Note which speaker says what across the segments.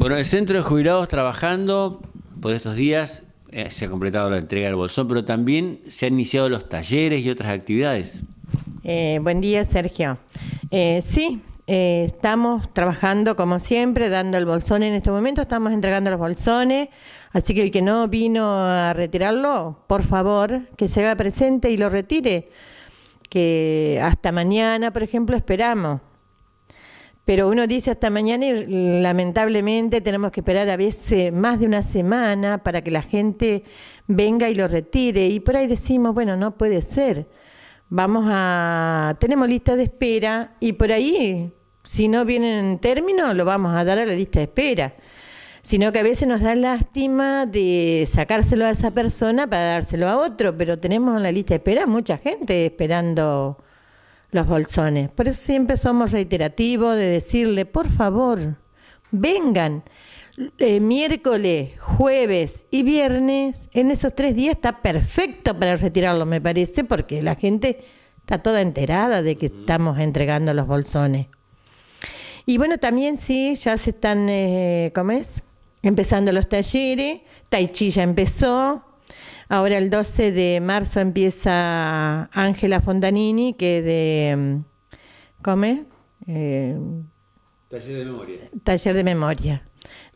Speaker 1: Bueno, el centro de jubilados trabajando por estos días eh, se ha completado la entrega del bolsón, pero también se han iniciado los talleres y otras actividades.
Speaker 2: Eh, buen día, Sergio. Eh, sí, eh, estamos trabajando como siempre, dando el bolsón en este momento, estamos entregando los bolsones, así que el que no vino a retirarlo, por favor, que se haga presente y lo retire, que hasta mañana, por ejemplo, esperamos pero uno dice hasta mañana y lamentablemente tenemos que esperar a veces más de una semana para que la gente venga y lo retire. Y por ahí decimos, bueno, no puede ser. Vamos a, tenemos lista de espera y por ahí, si no vienen en término, lo vamos a dar a la lista de espera. Sino que a veces nos da lástima de sacárselo a esa persona para dárselo a otro, pero tenemos en la lista de espera mucha gente esperando los bolsones. Por eso siempre somos reiterativos de decirle, por favor, vengan. Eh, miércoles, jueves y viernes, en esos tres días está perfecto para retirarlo, me parece, porque la gente está toda enterada de que estamos entregando los bolsones. Y bueno, también sí, ya se están, eh, ¿cómo es? Empezando los talleres, Taichilla ya empezó, Ahora el 12 de marzo empieza Ángela Fondanini, que de... Mm, ¿Come? Eh,
Speaker 1: taller de memoria. Taller
Speaker 2: de memoria.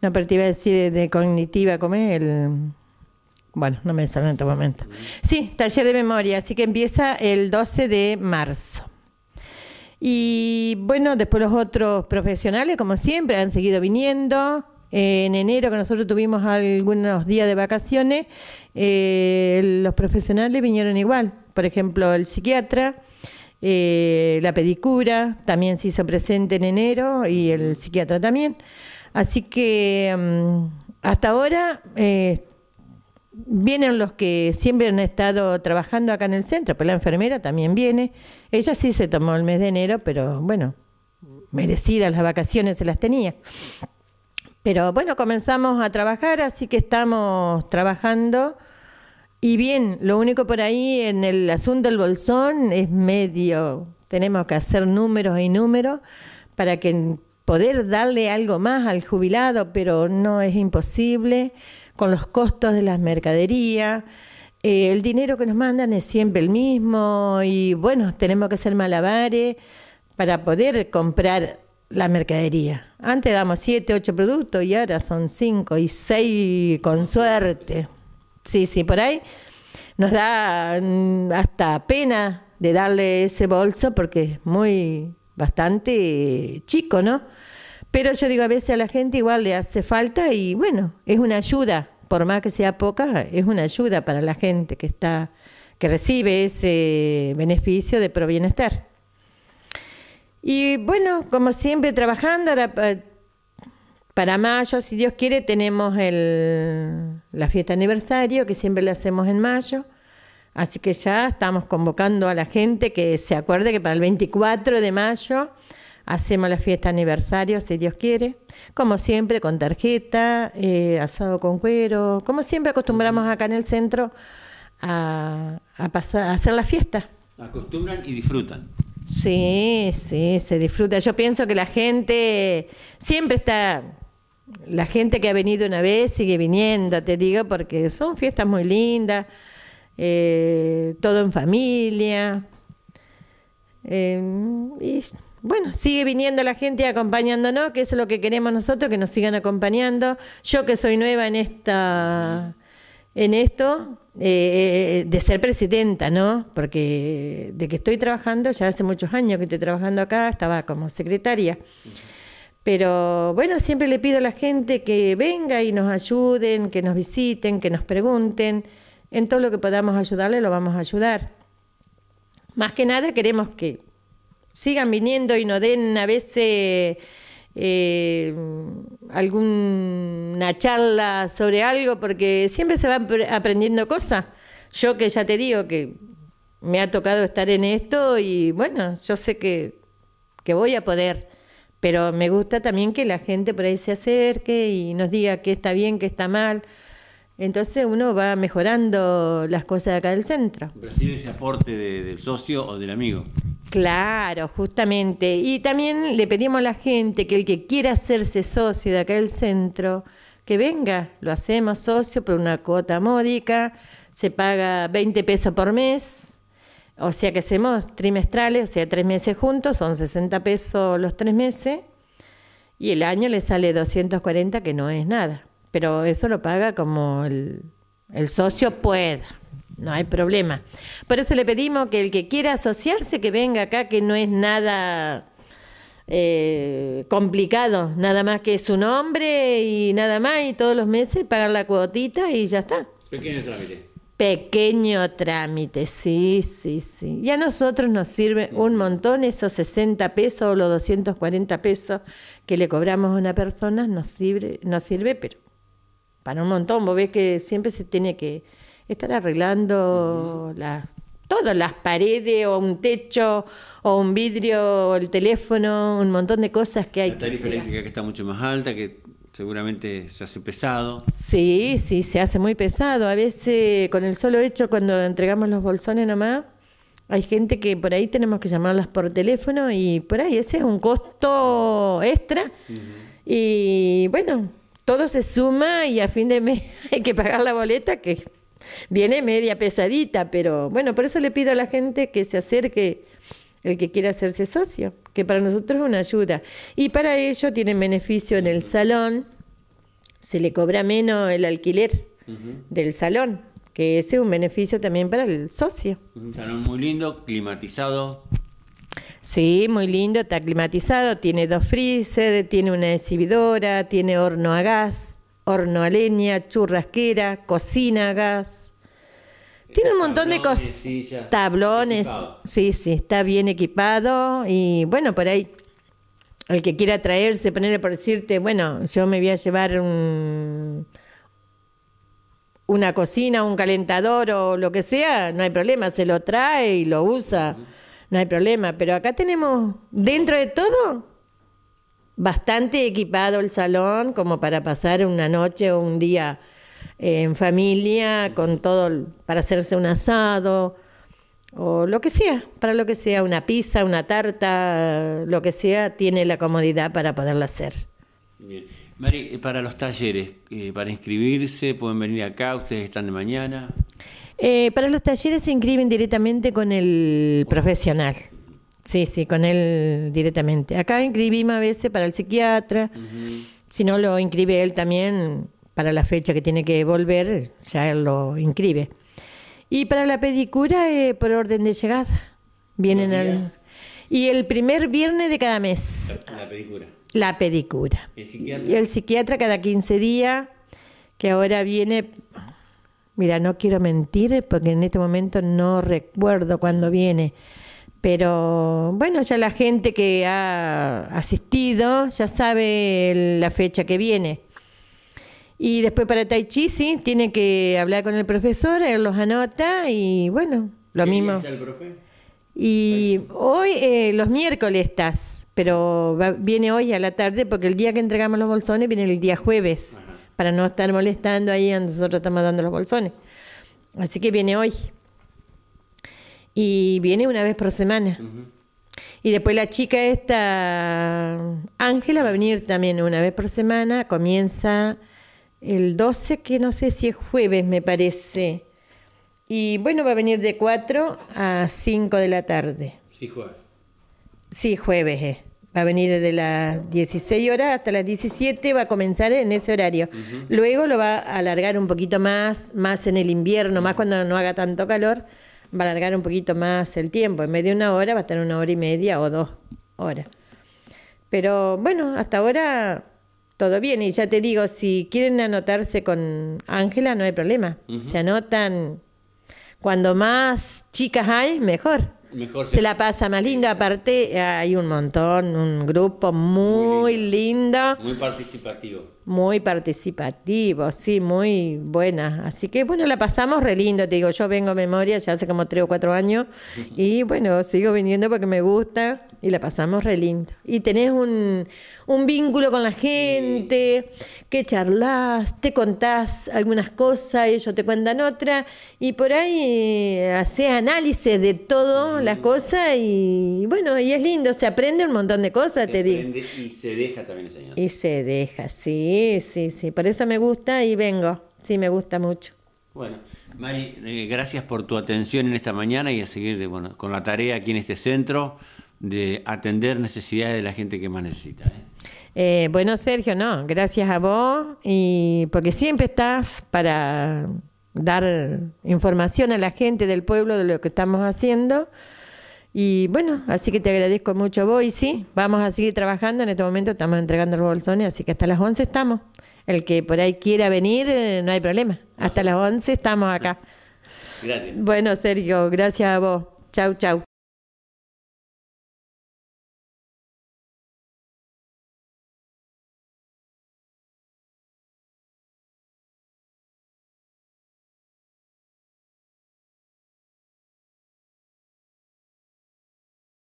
Speaker 2: No, pero te iba a decir de cognitiva, ¿come? El... Bueno, no me sale en este momento. Mm. Sí, taller de memoria, así que empieza el 12 de marzo. Y bueno, después los otros profesionales, como siempre, han seguido viniendo en enero, que nosotros tuvimos algunos días de vacaciones, eh, los profesionales vinieron igual. Por ejemplo, el psiquiatra, eh, la pedicura, también se hizo presente en enero y el psiquiatra también. Así que mm, hasta ahora eh, vienen los que siempre han estado trabajando acá en el centro, pues la enfermera también viene. Ella sí se tomó el mes de enero, pero bueno, merecidas las vacaciones se las tenía. Pero bueno, comenzamos a trabajar, así que estamos trabajando. Y bien, lo único por ahí en el asunto del bolsón es medio, tenemos que hacer números y números para que poder darle algo más al jubilado, pero no es imposible con los costos de las mercaderías. Eh, el dinero que nos mandan es siempre el mismo y bueno, tenemos que hacer malabares para poder comprar la mercadería. Antes damos siete, ocho productos y ahora son cinco y seis con suerte. Sí, sí, por ahí nos da mm, hasta pena de darle ese bolso porque es muy bastante chico, ¿no? Pero yo digo, a veces a la gente igual le hace falta y bueno, es una ayuda, por más que sea poca, es una ayuda para la gente que está que recibe ese beneficio de Pro Bienestar y bueno, como siempre trabajando, eh, para mayo, si Dios quiere, tenemos la fiesta aniversario, que siempre la hacemos en mayo. Así que ya estamos convocando a la gente que se acuerde que para el 24 de mayo hacemos la fiesta aniversario, si Dios quiere. Como siempre, con tarjeta, eh, asado con cuero. Como siempre acostumbramos acá en el centro a, a, a hacer la fiesta.
Speaker 1: Acostumbran y disfrutan.
Speaker 2: Sí, sí, se disfruta. Yo pienso que la gente siempre está, la gente que ha venido una vez sigue viniendo, te digo, porque son fiestas muy lindas, eh, todo en familia. Eh, y bueno, sigue viniendo la gente acompañándonos, que eso es lo que queremos nosotros, que nos sigan acompañando. Yo que soy nueva en esta, en esto, eh, eh, de ser presidenta, ¿no? Porque de que estoy trabajando, ya hace muchos años que estoy trabajando acá, estaba como secretaria. Pero bueno, siempre le pido a la gente que venga y nos ayuden, que nos visiten, que nos pregunten. En todo lo que podamos ayudarle, lo vamos a ayudar. Más que nada queremos que sigan viniendo y nos den a veces eh, alguna charla sobre algo, porque siempre se van aprendiendo cosas. Yo que ya te digo que me ha tocado estar en esto y bueno, yo sé que, que voy a poder, pero me gusta también que la gente por ahí se acerque y nos diga qué está bien, qué está mal. Entonces uno va mejorando las cosas acá del centro.
Speaker 1: Recibe ese aporte del socio o del amigo.
Speaker 2: Claro, justamente. Y también le pedimos a la gente que el que quiera hacerse socio de acá centro, que venga, lo hacemos socio por una cuota módica, se paga 20 pesos por mes, o sea que hacemos trimestrales, o sea, tres meses juntos, son 60 pesos los tres meses, y el año le sale 240, que no es nada, pero eso lo paga como el, el socio pueda no hay problema. Por eso le pedimos que el que quiera asociarse, que venga acá, que no es nada eh, complicado, nada más que su nombre y nada más, y todos los meses pagar la cuotita y ya está.
Speaker 1: Pequeño trámite.
Speaker 2: Pequeño trámite, sí, sí, sí. Y a nosotros nos sirve un montón esos 60 pesos o los 240 pesos que le cobramos a una persona, nos sirve, nos sirve pero para un montón. Vos ves que siempre se tiene que estar arreglando las todas las paredes o un techo o un vidrio o el teléfono, un montón de cosas que hay. La tarifa
Speaker 1: eléctrica que está mucho más alta, que seguramente se hace pesado.
Speaker 2: Sí, sí, se hace muy pesado. A veces con el solo hecho cuando entregamos los bolsones nomás, hay gente que por ahí tenemos que llamarlas por teléfono y por ahí ese es un costo extra. Y bueno, todo se suma y a fin de mes hay que pagar la boleta que Viene media pesadita, pero bueno, por eso le pido a la gente que se acerque el que quiera hacerse socio, que para nosotros es una ayuda. Y para ello tienen beneficio en el salón, se le cobra menos el alquiler del salón, que ese es un beneficio también para el socio.
Speaker 1: Un salón muy lindo, climatizado.
Speaker 2: Sí, muy lindo, está climatizado, tiene dos freezer, tiene una exhibidora, tiene horno a gas horno a leña, churrasquera, cocina gas. Tiene un montón de cosas. tablones. Sí, sí, está bien equipado. Y bueno, por ahí, el que quiera traerse, ponerle por decirte, bueno, yo me voy a llevar una cocina, un calentador o lo que sea, no hay problema, se lo trae y lo usa, no hay problema. Pero acá tenemos, dentro de todo, bastante equipado el salón como para pasar una noche o un día eh, en familia, con todo, para hacerse un asado o lo que sea, para lo que sea, una pizza, una tarta, lo que sea, tiene la comodidad para poderla hacer.
Speaker 1: Bien. Mari, eh, para los talleres, eh, para inscribirse, pueden venir acá, ustedes están de mañana.
Speaker 2: para los talleres se inscriben directamente con el profesional. Sí, sí, con él directamente. Acá inscribimos a veces para el psiquiatra, si no lo inscribe él también para la fecha que tiene que volver, ya él lo inscribe. Y para la pedicura, por orden de llegada, vienen al... Y el primer viernes de cada mes.
Speaker 1: La, pedicura.
Speaker 2: La pedicura. Y el psiquiatra cada 15 días, que ahora viene... Mira, no quiero mentir porque en este momento no recuerdo cuándo viene pero bueno, ya la gente que ha asistido ya sabe la fecha que viene. Y después para Tai Chi, sí, tiene que hablar con el profesor, él los anota y bueno, lo mismo. el profe? Y hoy, eh, los miércoles estás, pero viene hoy a la tarde porque el día que entregamos los bolsones viene el día jueves, para no estar molestando ahí a nosotros estamos dando los bolsones. Así que viene hoy y viene una vez por semana. Y después la chica esta, Ángela, va a venir también una vez por semana, comienza el 12, que no sé si es jueves, me parece. Y bueno, va a venir de 4 a 5 de la tarde. Sí, jueves. Sí, jueves. Eh. Va a venir de las 16 horas hasta las 17, va a comenzar en ese horario. Luego lo va a alargar un poquito más, más en el invierno, más cuando no haga tanto calor va a alargar un poquito más el tiempo. En medio de una hora va a estar una hora y media o dos horas. Pero bueno, hasta ahora todo bien. Y ya te digo, si quieren anotarse con Ángela, no hay problema. Se anotan. Cuando más chicas hay, mejor se, la pasa más linda, Aparte, hay un montón, un grupo muy, linda
Speaker 1: lindo. Muy participativo.
Speaker 2: Muy participativo, sí, muy buena. Así que bueno, la pasamos re lindo. Te digo, yo vengo a memoria ya hace como tres o cuatro años. Y bueno, sigo viniendo porque me gusta y la pasamos re lindo. Y tenés un un vínculo con la gente, que charlas, te contás algunas cosas, ellos te cuentan otras, y por ahí eh, haces análisis de todo las cosas, y bueno, y es lindo, se aprende un montón de cosas, te digo.
Speaker 1: Y se deja también enseñar. Y
Speaker 2: se deja, sí, sí, sí, por eso me gusta y vengo, sí, me gusta mucho.
Speaker 1: Bueno, Mari, eh, gracias por tu atención en esta mañana y a seguir con la tarea aquí en este centro de atender necesidades de la gente que más necesita. ¿eh?
Speaker 2: Eh, bueno, Sergio, no, gracias a vos y porque siempre estás para dar información a la gente del pueblo de lo que estamos haciendo. Y bueno, así que te agradezco mucho vos y sí, vamos a seguir trabajando. En este momento estamos entregando los bolsones, así que hasta las 11 estamos. El que por ahí quiera venir, eh, no hay problema. Hasta las 11 estamos acá.
Speaker 1: Gracias. Bueno, Sergio, gracias a vos. Chau, chau.